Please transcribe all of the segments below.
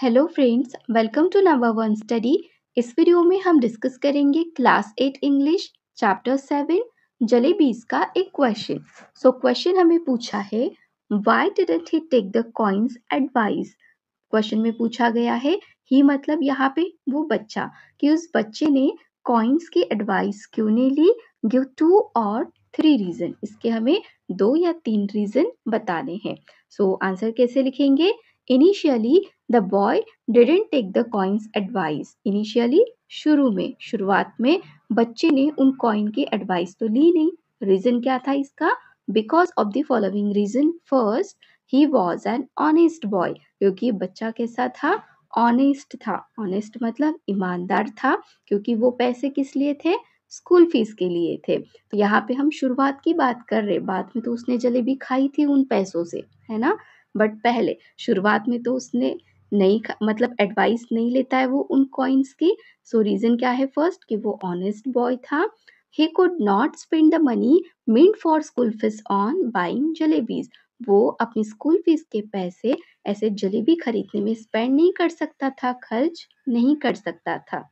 hello friends welcome to number one study इस video में हम डिस्कस करेंगे class eight English chapter seven jalebis का एक क्वेश्चन सो क्वेश्चन हमें पूछा है why didn't he take the coin's advice question में पूछा गया है ही मतलब यहाँ पे वो बच्चा कि उस बच्चे ने कॉइन्स की एडवाइस क्यों नहीं ली गिव टू और थ्री रीजन इसके हमें दो या तीन रीजन बताने हैं सो so, आंसर कैसे लिखेंगे initially the boy didn't take the coins advice initially शुरू में शुरुआत में बच्चे ने उन कॉइन की एडवाइस तो ली नहीं रीजन क्या था इसका because of the following reason first he was an honest boy क्योंकि बच्चा कैसा था ऑनेस्ट था ऑनेस्ट मतलब ईमानदार था क्योंकि वो पैसे किस लिए थे स्कूल फीस के लिए थे तो यहाँ पे हम शुरुआत की बात कर रहे बाद में तो उसने जलेबी खाई थी उन पैसों से है ना बट पहले शुरुआत में तो उसने नहीं मतलब एडवाइस नहीं लेता है वो उन कॉइन्स की सो रीज़न क्या है फर्स्ट कि वो ऑनेस्ट बॉय था he could not spend the money mean for school fees on buying jalebis वो अपनी स्कूल फीस के पैसे ऐसे जलेबी खरीदने में स्पेंड नहीं कर सकता था खर्च नहीं कर सकता था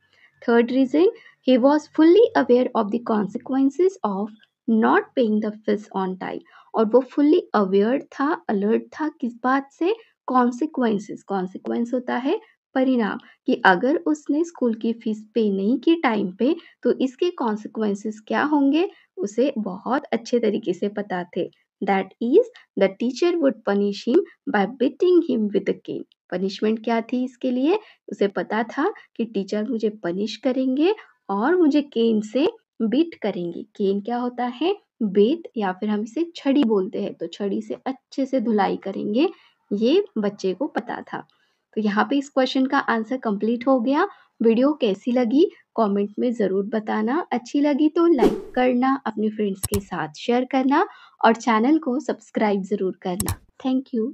third reason he was fully aware of the consequences of not paying the fees on time और वो फुल्ली अवेयर था अलर्ट था किस बात से कॉन्सिक्वेंसेस कॉन्सिक्वेंस होता है परिणाम कि अगर उसने स्कूल की फीस पे नहीं की टाइम पे तो इसके कॉन्सिक्वेंसेस क्या होंगे उसे बहुत अच्छे तरीके से पता थे that is the teacher would punish him by beating him with cane punishment क्या थी इसके लिए उसे पता था कि टीचर मुझे पनिश करेंगे और मुझे केन से बीट करेंगे केन क्या होता है बेत या फिर हम इसे छड़ी बोलते हैं तो छड़ी से अच्छे से धुलाई करेंगे ये बच्चे को पता था तो यहाँ पे इस क्वेश्चन का आंसर कंप्लीट हो गया वीडियो कैसी लगी कमेंट में ज़रूर बताना अच्छी लगी तो लाइक करना अपने फ्रेंड्स के साथ शेयर करना और चैनल को सब्सक्राइब ज़रूर करना थैंक यू